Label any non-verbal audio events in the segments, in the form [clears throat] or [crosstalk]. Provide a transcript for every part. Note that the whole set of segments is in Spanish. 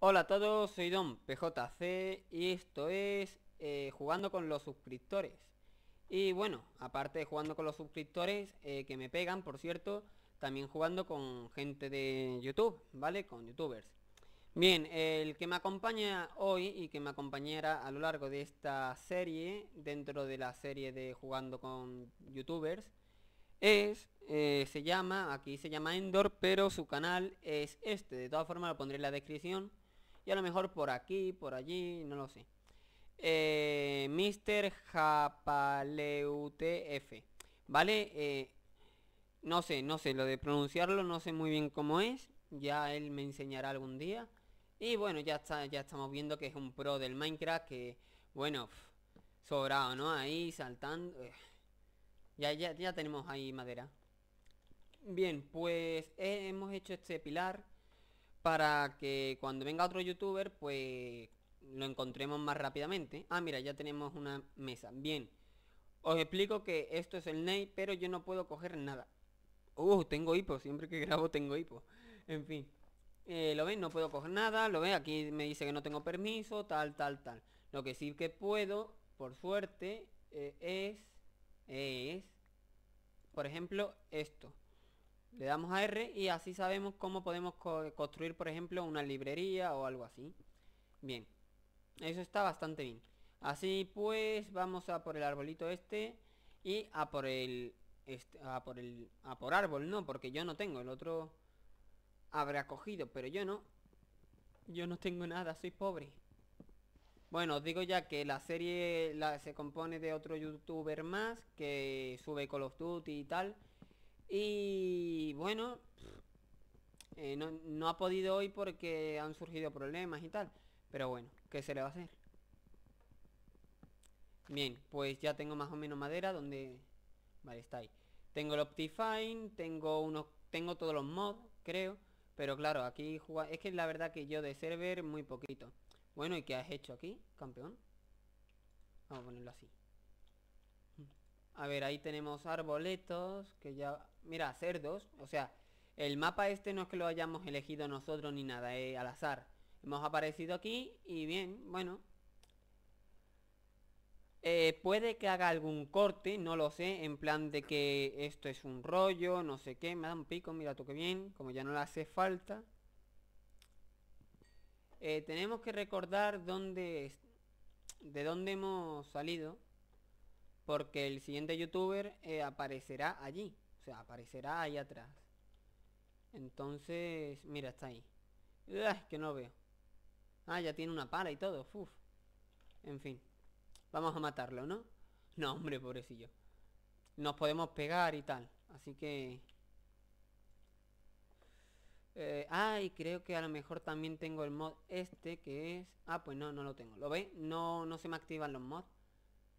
Hola a todos, soy Don PJC y esto es eh, Jugando con los suscriptores. Y bueno, aparte de jugando con los suscriptores, eh, que me pegan, por cierto, también jugando con gente de YouTube, ¿vale? Con youtubers. Bien, el que me acompaña hoy y que me acompañará a lo largo de esta serie, dentro de la serie de jugando con youtubers, es, eh, se llama, aquí se llama Endor, pero su canal es este. De todas formas lo pondré en la descripción y a lo mejor por aquí, por allí, no lo sé. Eh, Mr. Japaleutf. ¿Vale? Eh, no sé, no sé, lo de pronunciarlo no sé muy bien cómo es. Ya él me enseñará algún día. Y bueno, ya, está, ya estamos viendo que es un pro del Minecraft que, bueno, sobrado, ¿no? Ahí saltando. Eh. Ya, ya, ya tenemos ahí madera. Bien, pues eh, hemos hecho este pilar para que cuando venga otro youtuber, pues lo encontremos más rápidamente. Ah, mira, ya tenemos una mesa. Bien. Os explico que esto es el Ney, pero yo no puedo coger nada. Uh, tengo hipo. Siempre que grabo tengo hipo. En fin. Eh, lo ven, no puedo coger nada. Lo ven, aquí me dice que no tengo permiso, tal, tal, tal. Lo que sí que puedo, por suerte, eh, es... Es... Por ejemplo, esto le damos a R y así sabemos cómo podemos construir, por ejemplo, una librería o algo así. Bien, eso está bastante bien. Así pues, vamos a por el arbolito este y a por el... Este, a por el... a por árbol, no, porque yo no tengo, el otro habrá cogido, pero yo no. Yo no tengo nada, soy pobre. Bueno, os digo ya que la serie se compone de otro youtuber más que sube Call of Duty y tal. Y bueno, eh, no, ha podido hoy porque han surgido problemas y tal. Pero bueno, ¿qué se le va a hacer? Bien, pues ya tengo más o menos madera donde... Vale, está ahí. Tengo el Optifine, tengo unos... Tengo todos los mods, creo. Pero claro, aquí Es que la verdad que yo de server muy poquito. Bueno, ¿y qué has hecho aquí, campeón? Vamos a ponerlo así. A ver, ahí tenemos arboletos, que ya... Mira, cerdos, o sea, el mapa este no es que lo hayamos elegido nosotros ni nada, eh, al azar. Hemos aparecido aquí y bien, bueno. Eh, puede que haga algún corte, no lo sé, en plan de que esto es un rollo, no sé qué. Me da un pico, mira tú qué bien, como ya no le hace falta. Eh, tenemos que recordar dónde... De dónde hemos salido porque el siguiente youtuber eh, aparecerá allí. O sea, aparecerá ahí atrás. Entonces, mira, está ahí. Es que no veo. Ah, ya tiene una pala y todo. En fin. Vamos a matarlo, ¿no? No, hombre, pobrecillo. Nos podemos pegar y tal. Así que... Eh, ay, creo que a lo mejor también tengo el mod este que es... Ah, pues no, no lo tengo. ¿Lo ve? No, no se me activan los mods.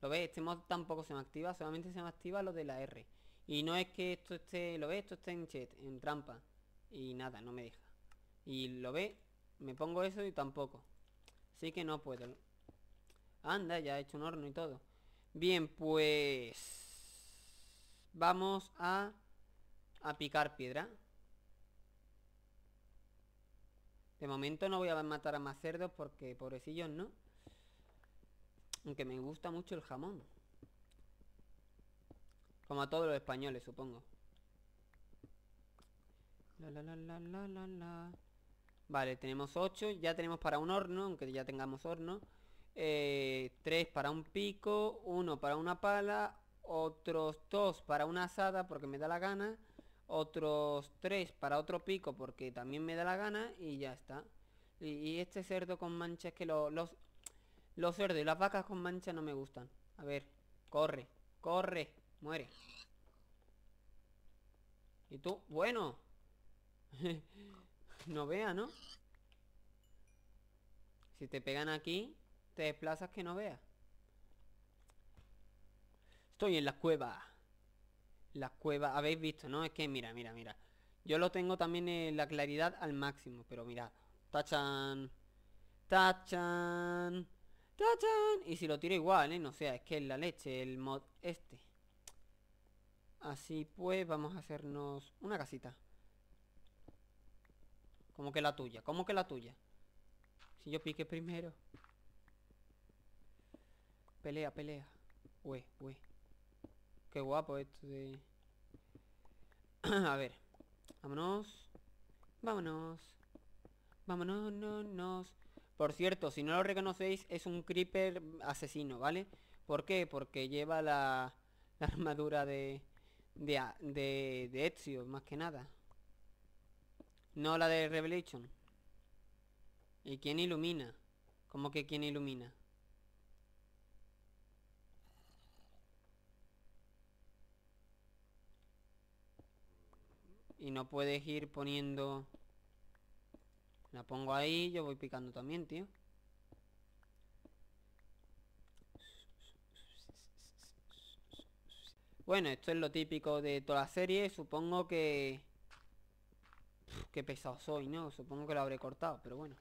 Lo ve este mod tampoco se me activa, solamente se me activa lo de la R. Y no es que esto esté, lo ve esto está en chat, en trampa. Y nada, no me deja. Y lo ve, me pongo eso y tampoco. Así que no puedo. Anda, ya he hecho un horno y todo. Bien, pues... Vamos a... A picar piedra. De momento no voy a matar a más cerdos porque pobrecillos no. Aunque me gusta mucho el jamón. Como a todos los españoles, supongo. vale, tenemos 8. Ya tenemos para un horno, aunque ya tengamos horno. 3 eh, para un pico, 1 para una pala, otros 2 para una asada porque me da la gana, otros 3 para otro pico porque también me da la gana y ya está. Y, este cerdo con manchas que los, los cerdos y las vacas con mancha no me gustan. A ver, corre, corre, muere. ¿Y tú? Bueno. [laughs] no vea, ¿no? Si te pegan aquí, te desplazas que no vea. Estoy en la cueva. La cueva, habéis visto, ¿no? Es que mira, mira, mira. Yo lo tengo también en eh, la claridad al máximo, pero mira. Tachan. Tachan. Y si lo tiro igual, ¿eh? No sea, es que es la leche, el mod este. Así pues, vamos a hacernos una casita. Como que la tuya? como que la tuya? Si yo pique primero. Pelea, pelea. Uy, uy Qué guapo esto de... [clears throat] a ver. Vámonos. Vámonos. Vámonos, no, nos. Por cierto, si no lo reconocéis, es un creeper asesino, ¿vale? ¿Por qué? Porque lleva la, armadura de, de, de Ezio, más que nada. No la de Revelation. ¿Y quién ilumina? ¿Cómo que quién ilumina? Y no puedes ir poniendo... La pongo ahí, yo voy picando también, tío. Bueno, esto es lo típico de toda la serie. Supongo que... qué pesado soy, ¿no? Supongo que lo habré cortado, pero bueno.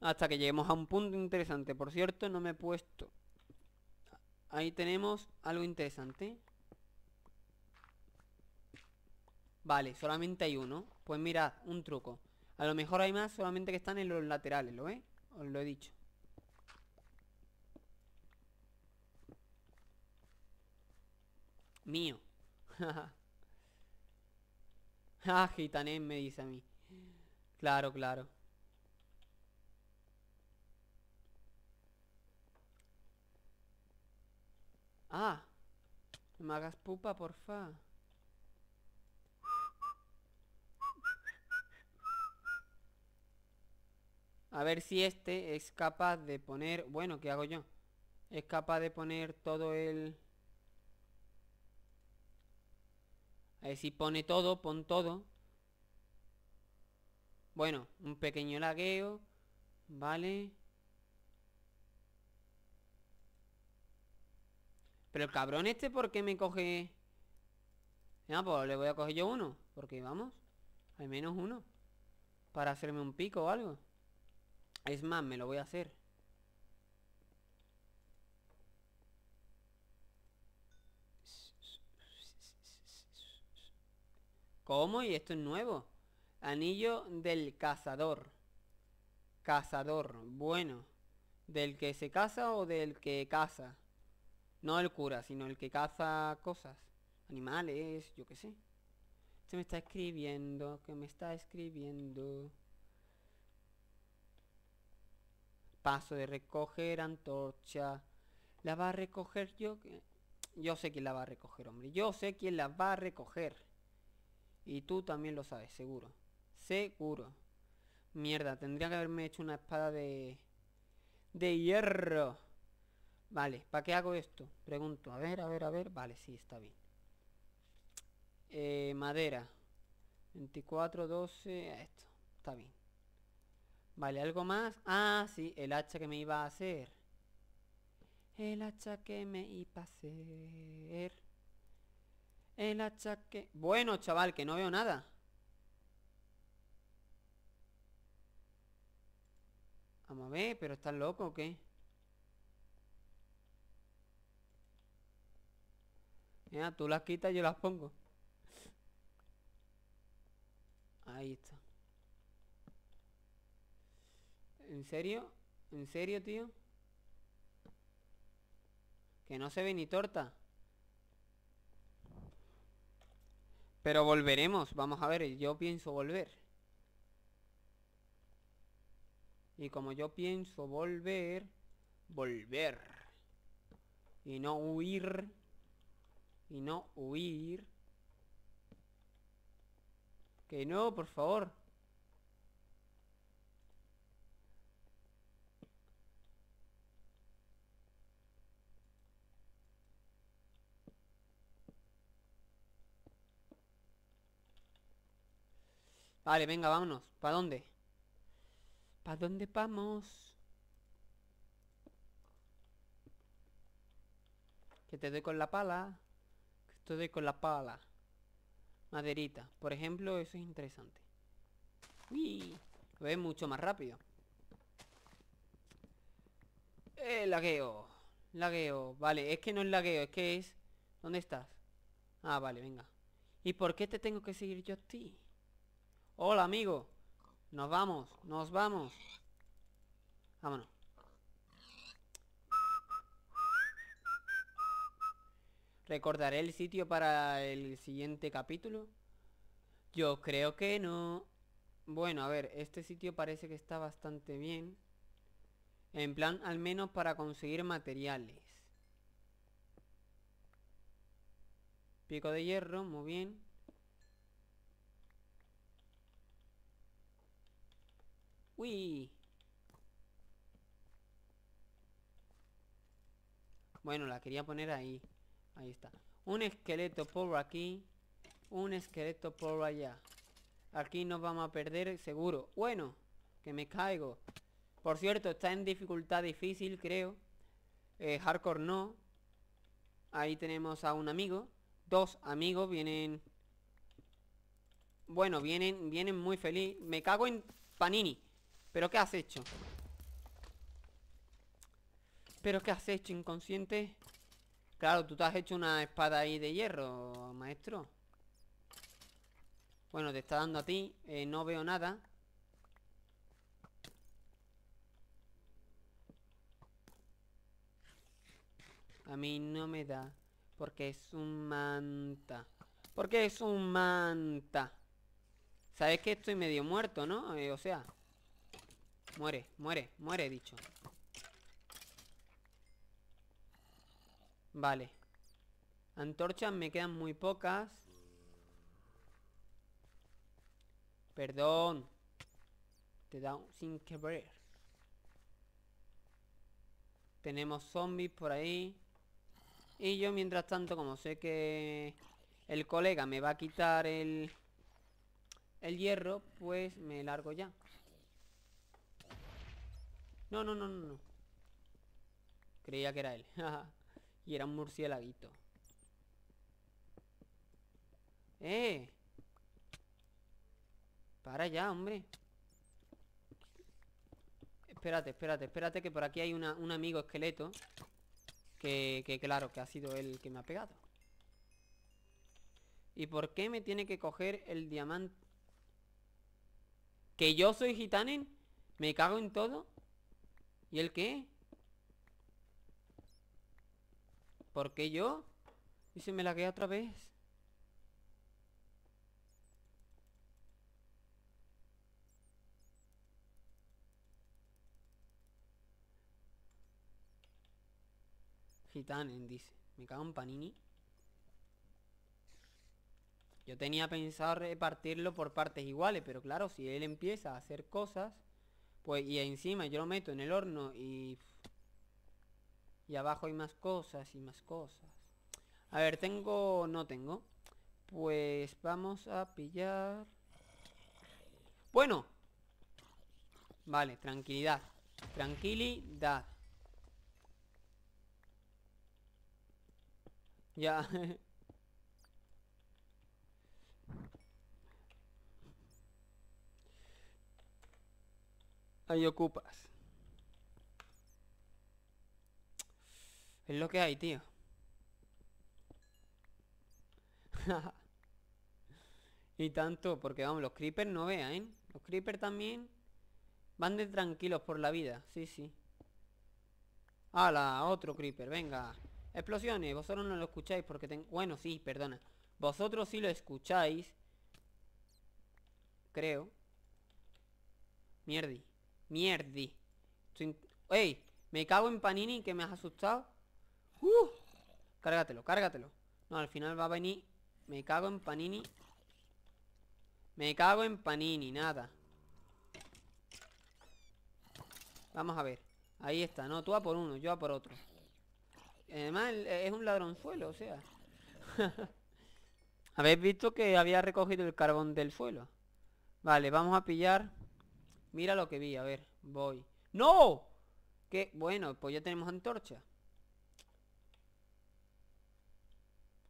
Hasta que lleguemos a un punto interesante. Por cierto, no me he puesto... Ahí tenemos algo interesante. Vale, solamente hay uno Pues mirad, un truco A lo mejor hay más, solamente que están en los laterales, ¿lo ve? Os lo he dicho Mío [laughs] Ah, gitané, me dice a mí Claro, claro Ah, me hagas pupa, porfa. A ver si este es capaz de poner... Bueno, ¿qué hago yo? Es capaz de poner todo el... A ver si pone todo, pon todo. Bueno, un pequeño lagueo. Vale. Pero el cabrón este, ¿por qué me coge...? Ya, ah, pues le voy a coger yo uno. Porque vamos, al menos uno. Para hacerme un pico o algo. Es más, me lo voy a hacer. ¿Cómo? ¿Y esto es nuevo? Anillo del cazador. Cazador, bueno. ¿Del que se casa o del que caza? No el cura, sino el que caza cosas. Animales, yo qué sé. Se me está escribiendo, que me está escribiendo. paso de recoger antorcha. La va a recoger yo. Yo sé quién la va a recoger, hombre. Yo sé quién la va a recoger. Y tú también lo sabes, seguro. Seguro. Mierda, tendría que haberme hecho una espada de... De hierro. Vale, ¿para qué hago esto? Pregunto. A ver, a ver, a ver. Vale, sí, está bien. Eh, madera. 24, 12, esto. Está bien. Vale, algo más. Ah, sí, el hacha que me iba a hacer. El hacha que me iba a hacer. El hacha que... Bueno, chaval, que no veo nada. Vamos a ver, pero ¿estás loco o qué? Mira, tú las quitas, yo las pongo. Ahí está. ¿En serio? ¿En serio, tío? Que no se ve ni torta. Pero volveremos. Vamos a ver, yo pienso volver. Y como yo pienso volver, volver. Y no huir. Y no huir. Que no, por favor. Vale, venga, vámonos. ¿Para dónde? ¿Para dónde vamos? Que te doy con la pala. Que te doy con la pala. Maderita. Por ejemplo, eso es interesante. Uy, lo ve mucho más rápido. Eh, lagueo. Lagueo. Vale, es que no es lagueo, es que es... ¿Dónde estás? Ah, vale, venga. ¿Y por qué te tengo que seguir yo a ti? Hola, amigo. Nos vamos, nos vamos. Vámonos. ¿Recordaré el sitio para el siguiente capítulo? Yo creo que no. Bueno, a ver, este sitio parece que está bastante bien. En plan, al menos para conseguir materiales. Pico de hierro, muy bien. Uy. Bueno, la quería poner ahí. Ahí está. Un esqueleto por aquí. Un esqueleto por allá. Aquí nos vamos a perder seguro. Bueno, que me caigo. Por cierto, está en dificultad difícil, creo. Eh, hardcore no. Ahí tenemos a un amigo. Dos amigos vienen... Bueno, vienen, vienen muy feliz. Me cago en Panini. ¿Pero qué has hecho? ¿Pero qué has hecho, inconsciente? Claro, tú te has hecho una espada ahí de hierro, maestro Bueno, te está dando a ti eh, No veo nada A mí no me da Porque es un manta Porque es un manta Sabes que estoy medio muerto, ¿no? Eh, o sea Muere, muere, muere, dicho. Vale. Antorchas me quedan muy pocas. Perdón. Te da un sin querer. Tenemos zombies por ahí. Y yo mientras tanto, como sé que el colega me va a quitar el, el hierro, pues me largo ya. No, no, no, no, no. Creía que era él. [laughs] y era un murciélaguito. ¡Eh! Para ya, hombre. Espérate, espérate, espérate que por aquí hay un amigo esqueleto. Que, claro, que ha sido el que me ha pegado. ¿Y por qué me tiene que coger el diamante? ¿Que yo soy gitanen? ¿Me cago en todo? ¿Y el qué? ¿Por qué yo? Y se me quedé otra vez. Gitanen, dice. Me cago en panini. Yo tenía pensado repartirlo por partes iguales, pero claro, si él empieza a hacer cosas... Pues y encima yo lo meto en el horno y... Y abajo hay más cosas y más cosas. A ver, tengo... No tengo. Pues vamos a pillar... Bueno. Vale, tranquilidad. Tranquilidad. Ya, [laughs] Ahí ocupas. Es lo que hay, tío. [laughs] y tanto, porque vamos, los creepers no vean, ¿eh? Los creepers también van de tranquilos por la vida, sí, sí. ¡Hala! Otro creeper, venga. Explosiones, vosotros no lo escucháis porque tengo... Bueno, sí, perdona. Vosotros sí lo escucháis. Creo. Mierdi. Mierdi. ¡Ey! Me cago en Panini que me has asustado. ¡Uh! Cárgatelo, cárgatelo. No, al final va a venir... Me cago en Panini. Me cago en Panini, nada. Vamos a ver. Ahí está, no, tú a por uno, yo a por otro. Además, es un ladronzuelo, o sea. [laughs] Habéis visto que había recogido el carbón del suelo. Vale, vamos a pillar Mira lo que vi, a ver, voy. ¡No! Que, bueno, pues ya tenemos antorcha.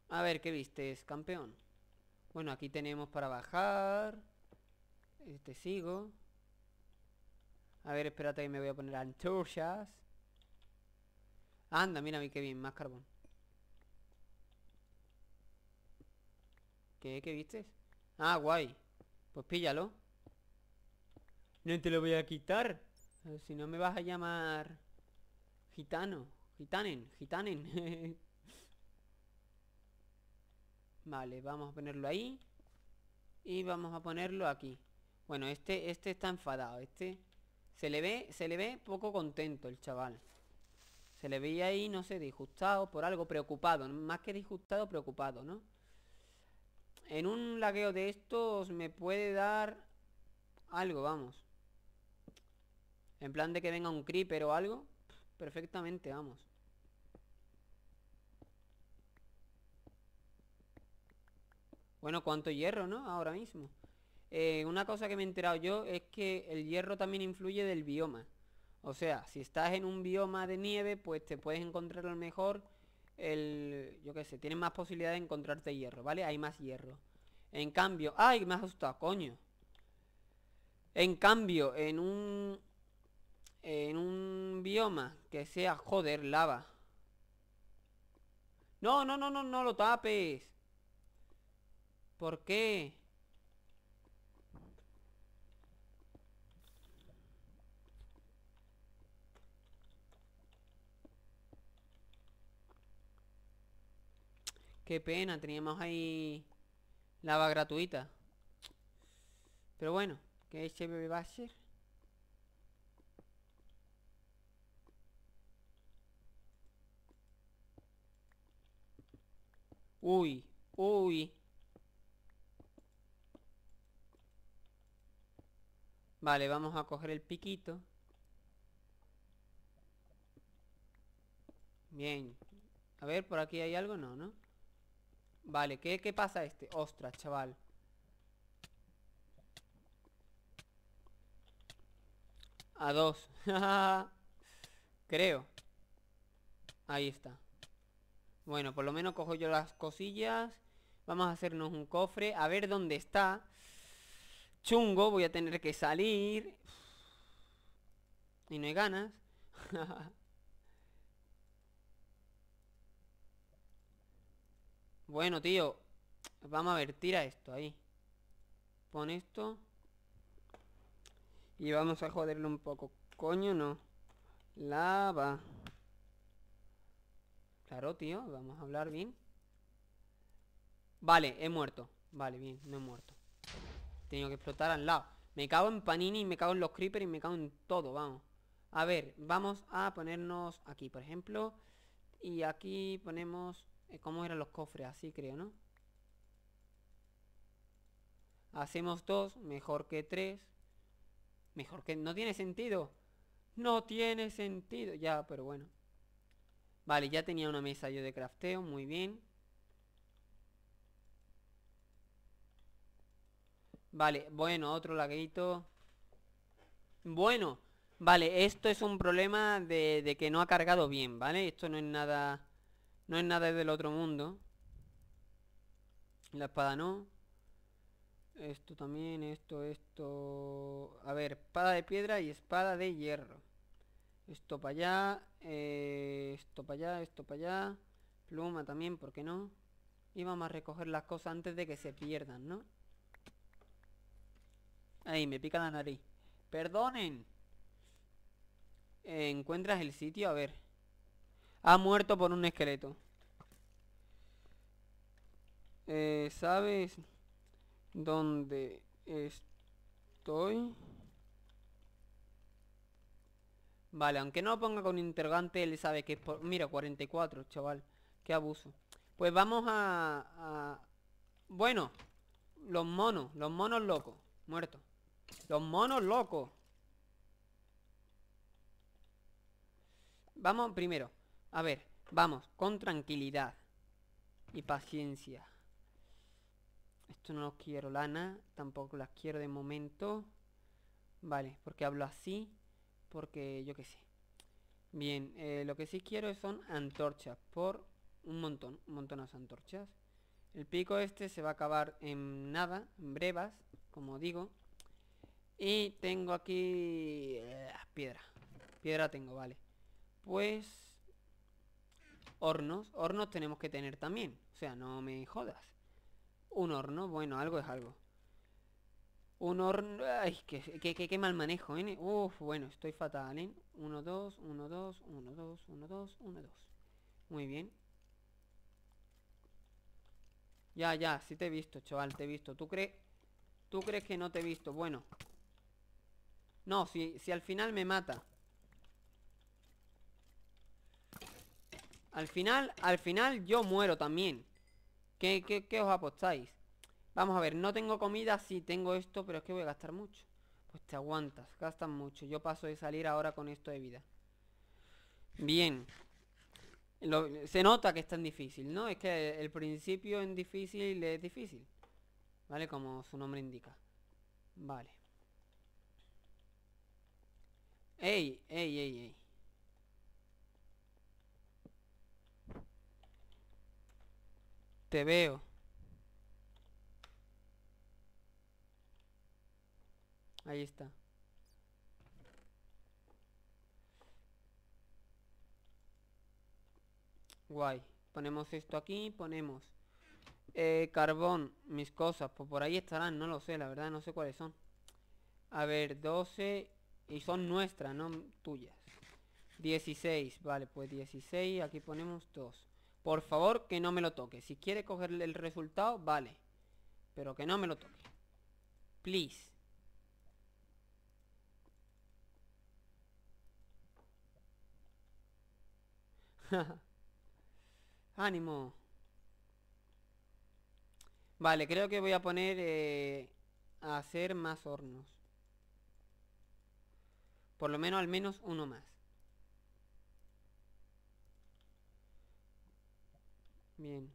A ver, ¿qué viste, campeón? Bueno, aquí tenemos para bajar. Este sigo. A ver, espérate que me voy a poner antorchas. Anda, mira, mí qué bien, más carbón. ¿Qué, qué viste? Ah, guay. Pues píllalo. No te lo voy a quitar. Eh, si no me vas a llamar... Gitano. Gitanen, gitanen. [laughs] vale, vamos a ponerlo ahí. Y vamos a ponerlo aquí. Bueno, este, este está enfadado. Este se le ve, se le ve poco contento el chaval. Se le veía ahí, no sé, disgustado por algo, preocupado. Más que disgustado, preocupado, ¿no? En un lagueo de estos me puede dar algo, vamos. En plan de que venga un creeper o algo. Perfectamente, vamos. Bueno, cuánto hierro, ¿no? Ahora mismo. Eh, una cosa que me he enterado yo es que el hierro también influye del bioma. O sea, si estás en un bioma de nieve, pues te puedes encontrar a lo mejor el... Yo qué sé, tienes más posibilidad de encontrarte hierro, ¿vale? Hay más hierro. En cambio... ¡Ay! Me ha asustado, coño. En cambio, en un en un bioma que sea, joder, lava. No, no, no, no, no lo tapes. ¿Por qué? Qué pena, teníamos ahí lava gratuita. Pero bueno, ¿qué se va a hacer? Uy, uy. Vale, vamos a coger el piquito. Bien. A ver, por aquí hay algo, no, ¿no? Vale, ¿qué, pasa este? Ostras, chaval. A dos. [laughs] Creo. Ahí está. Bueno, por lo menos cojo yo las cosillas. Vamos a hacernos un cofre. A ver dónde está. Chungo, voy a tener que salir. Y no hay ganas. [laughs] bueno, tío. Vamos a ver, a esto ahí. Pon esto. Y vamos a joderlo un poco. Coño, no. Lava. Claro, tío, vamos a hablar bien. Vale, he muerto. Vale, bien, no he muerto. Tengo que explotar al lado. Me cago en Panini, me cago en los creepers y me cago en todo, vamos. A ver, vamos a ponernos aquí, por ejemplo. Y aquí ponemos... Eh, ¿Cómo eran los cofres? Así creo, ¿no? Hacemos dos, mejor que tres. Mejor que... No tiene sentido. No tiene sentido. Ya, pero bueno. Vale, ya tenía una mesa yo de crafteo, muy bien. Vale, bueno, otro laguito. Bueno, vale, esto es un problema de, de, que no ha cargado bien, ¿vale? Esto no es nada... No es nada del otro mundo. La espada no. Esto también, esto, esto... A ver, espada de piedra y espada de hierro. Esto para allá, eh, esto para allá, esto para allá, pluma también, ¿por qué no? Y vamos a recoger las cosas antes de que se pierdan, ¿no? Ahí, me pica la nariz. ¡Perdonen! Eh, ¿Encuentras el sitio? A ver. Ha muerto por un esqueleto. Eh, ¿Sabes dónde estoy? Vale, aunque no ponga con interrogante, él sabe que es por... Mira, 44, chaval. Qué abuso. Pues vamos a... a... Bueno. Los monos. Los monos locos. Muertos. Los monos locos. Vamos primero. A ver. Vamos. Con tranquilidad. Y paciencia. Esto no lo quiero, lana. Tampoco las quiero de momento. Vale. Porque hablo así porque yo qué sé. Bien, eh, lo que sí quiero son antorchas, por un montón, un montón de antorchas. El pico este se va a acabar en nada, brevas, como digo. Y tengo aquí eh, ah, piedra. Piedra tengo, vale. Pues hornos, hornos tenemos que tener también. O sea, no me jodas. Un horno, bueno, algo es algo. Un horno... Ay, qué, qué, qué, mal manejo, ¿eh? Uf, bueno, estoy fatal, ¿eh? 1, 2, 1, 2, 1, 2, 1, 2, 1, 2. Muy bien. Ya, ya, sí te he visto, chaval, te he visto. ¿Tú crees... ¿Tú crees que no te he visto? Bueno. No, si, si al final me mata. Al final, al final yo muero también. ¿Qué, qué, qué os apostáis? Vamos a ver, no tengo comida, sí tengo esto, pero es que voy a gastar mucho. Pues te aguantas, gastas mucho. Yo paso de salir ahora con esto de vida. Bien. se nota que es tan difícil, ¿no? Es que el principio en difícil es difícil. ¿Vale? Como su nombre indica. Vale. Ey, ey, ey, ey. Te veo. Ahí está. Guay. Ponemos esto aquí, ponemos eh, carbón, mis cosas. Pues por ahí estarán, no lo sé, la verdad, no sé cuáles son. A ver, 12. Y son nuestras, no tuyas. 16, vale, pues 16, aquí ponemos 2. Por favor, que no me lo toque. Si quiere coger el resultado, vale. Pero que no me lo toque. Please. [laughs] Ánimo. Vale, creo que voy a poner eh, a hacer más hornos. Por lo menos al menos uno más. Bien.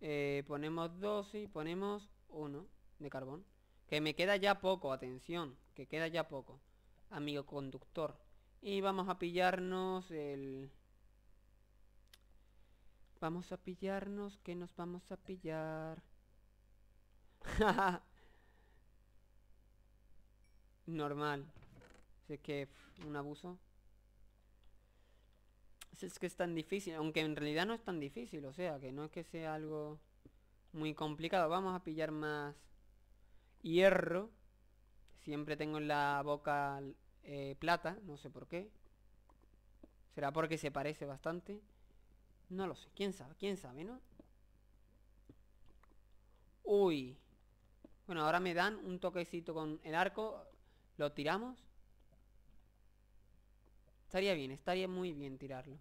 Eh, ponemos dos y ponemos uno de carbón. Que me queda ya poco, atención, que queda ya poco. Amigo conductor. Y vamos a pillarnos el... Vamos a pillarnos, que nos vamos a pillar. [laughs] Normal. Es que un abuso. Es que es tan difícil, aunque en realidad no es tan difícil, o sea, que no es que sea algo muy complicado. Vamos a pillar más hierro. Siempre tengo en la boca eh, plata, no sé por qué. ¿Será porque se parece bastante? No lo sé, quién sabe, quién sabe, ¿no? Uy. Bueno, ahora me dan un toquecito con el arco. Lo tiramos. Estaría bien, estaría muy bien tirarlo.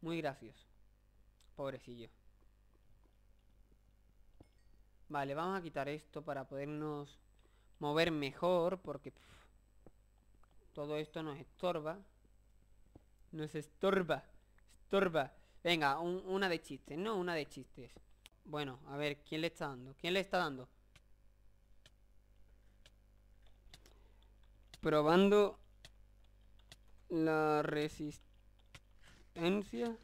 Muy gracioso. Pobrecillo. Vale, vamos a quitar esto para podernos mover mejor. Porque todo esto nos estorba. Nos estorba. Estorba. Venga, una de chistes, ¿no? Una de chistes. Bueno, a ver, ¿quién le está dando? ¿Quién le está dando? Probando la resistencia.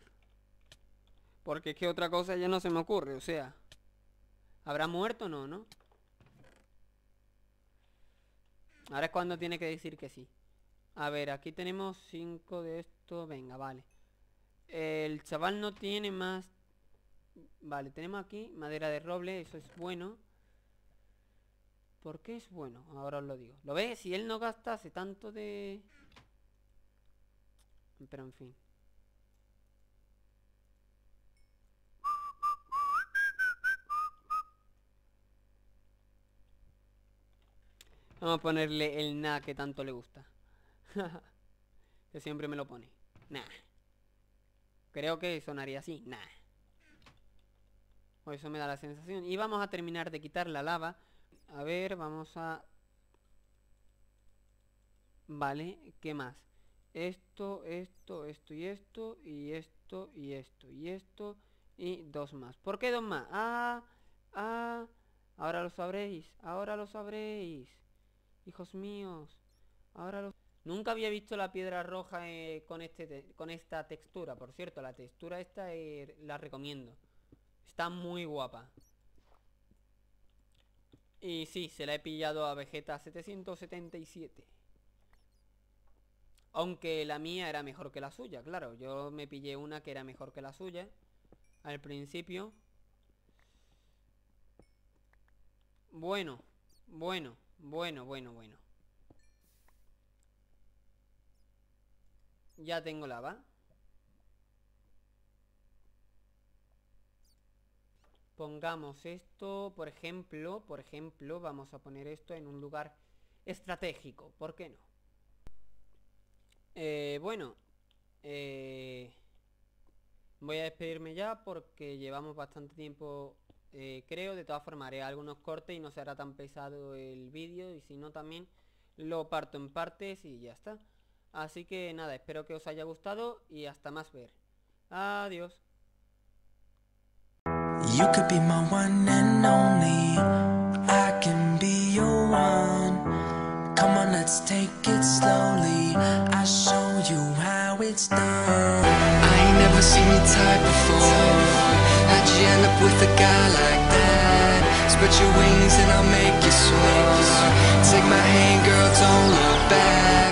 Porque es que otra cosa ya no se me ocurre, o sea. ¿Habrá muerto o no, no? Ahora es cuando tiene que decir que sí. A ver, aquí tenemos 5 de esto. Venga, vale. El chaval no tiene más... Vale, tenemos aquí madera de roble. Eso es bueno. ¿Por qué es bueno? Ahora os lo digo. ¿Lo ves? Si él no gasta hace tanto de... Pero en fin. Vamos a ponerle el na que tanto le gusta. [laughs] que siempre me lo pone. Creo que sonaría así. Nah. O eso me da la sensación. Y vamos a terminar de quitar la lava. A ver, vamos a... Vale, ¿qué más? Esto, esto, esto y esto, y esto, y esto, y esto, y dos más. ¿Por qué dos más? Ah, ah, ahora lo sabréis, ahora lo sabréis. Hijos míos, ahora lo... Nunca había visto la piedra roja eh, con, este con esta textura. Por cierto, la textura esta eh, la recomiendo. Está muy guapa. Y sí, se la he pillado a Vegeta 777. Aunque la mía era mejor que la suya, claro. Yo me pillé una que era mejor que la suya. Al principio. Bueno, bueno, bueno, bueno, bueno. Ya tengo la va Pongamos esto, por ejemplo, por ejemplo, vamos a poner esto en un lugar estratégico, ¿por qué no? Eh, bueno, eh, voy a despedirme ya porque llevamos bastante tiempo, eh, creo, de todas formas haré algunos cortes y no será tan pesado el vídeo y si no también lo parto en partes y ya está. Así que nada, espero que os haya gustado y hasta más ver. Adiós. You could be my one and only. I can be your one. Come on, let's take it slowly. I show you how it's done. I ain't never seen you type before. How'd you end up with a guy like that? Spread your wings and I'll make you soar. Take my hand, girl, don't look back.